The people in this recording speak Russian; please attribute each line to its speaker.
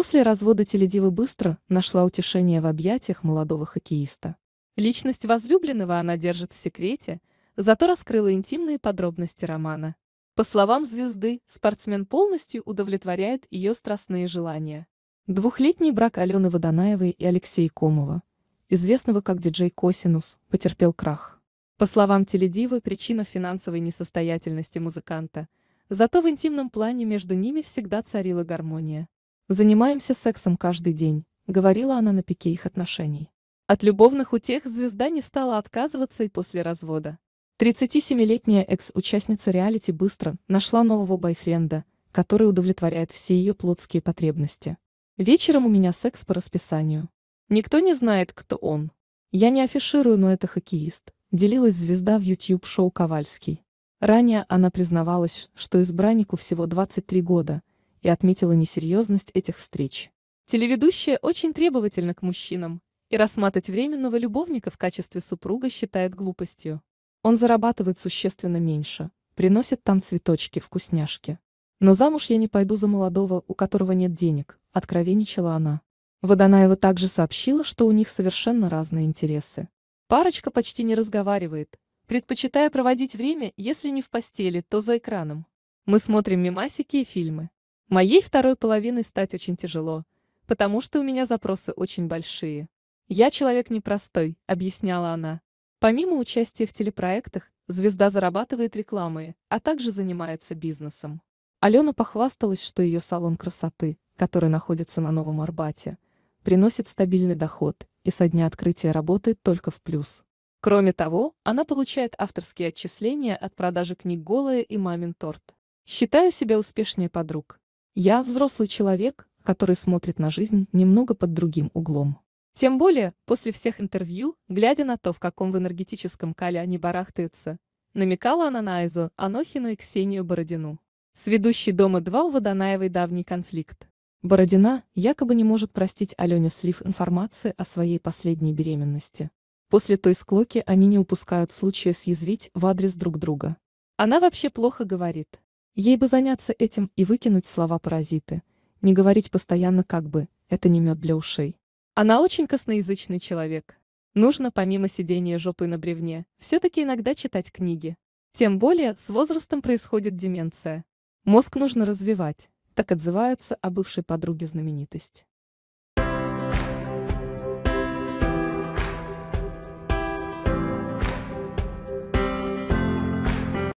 Speaker 1: После развода теледивы быстро нашла утешение в объятиях молодого хоккеиста. Личность возлюбленного она держит в секрете, зато раскрыла интимные подробности романа. По словам звезды, спортсмен полностью удовлетворяет ее страстные желания. Двухлетний брак Алены Водонаевой и Алексея Комова, известного как диджей Косинус, потерпел крах. По словам теледивы, причина финансовой несостоятельности музыканта, зато в интимном плане между ними всегда царила гармония. Занимаемся сексом каждый день, говорила она на пике их отношений. От любовных утех звезда не стала отказываться и после развода. 37-летняя экс-участница реалити быстро нашла нового бойфренда, который удовлетворяет все ее плотские потребности. Вечером у меня секс по расписанию. Никто не знает, кто он. Я не афиширую, но это хоккеист, делилась звезда в YouTube-шоу «Ковальский». Ранее она признавалась, что избраннику всего 23 года, и отметила несерьезность этих встреч. Телеведущая очень требовательна к мужчинам, и рассматривать временного любовника в качестве супруга считает глупостью. Он зарабатывает существенно меньше, приносит там цветочки, вкусняшки. Но замуж я не пойду за молодого, у которого нет денег, откровенничала она. Водонаева также сообщила, что у них совершенно разные интересы. Парочка почти не разговаривает, предпочитая проводить время, если не в постели, то за экраном. Мы смотрим мимасики и фильмы. Моей второй половиной стать очень тяжело, потому что у меня запросы очень большие. Я человек непростой, объясняла она. Помимо участия в телепроектах, звезда зарабатывает рекламой, а также занимается бизнесом. Алена похвасталась, что ее салон красоты, который находится на Новом Арбате, приносит стабильный доход и со дня открытия работает только в плюс. Кроме того, она получает авторские отчисления от продажи книг «Голая» и «Мамин торт». Считаю себя успешнее подруг.
Speaker 2: Я взрослый человек,
Speaker 1: который смотрит на жизнь немного под другим углом. Тем более, после всех интервью, глядя на то, в каком в энергетическом кале они барахтаются, намекала она на Айзу, Анохину и Ксению Бородину. С ведущей «Дома-2» у Водонаевой давний конфликт. Бородина якобы не может простить Алене слив информации о своей последней беременности. После той склоки они не упускают случая съязвить в адрес друг друга. Она вообще плохо говорит. Ей бы заняться этим и выкинуть слова-паразиты, не говорить постоянно как бы, это не мед для ушей. Она очень косноязычный человек. Нужно помимо сидения жопы на бревне, все-таки иногда читать книги. Тем более с возрастом происходит деменция. Мозг нужно развивать, так отзывается о бывшей подруге знаменитость.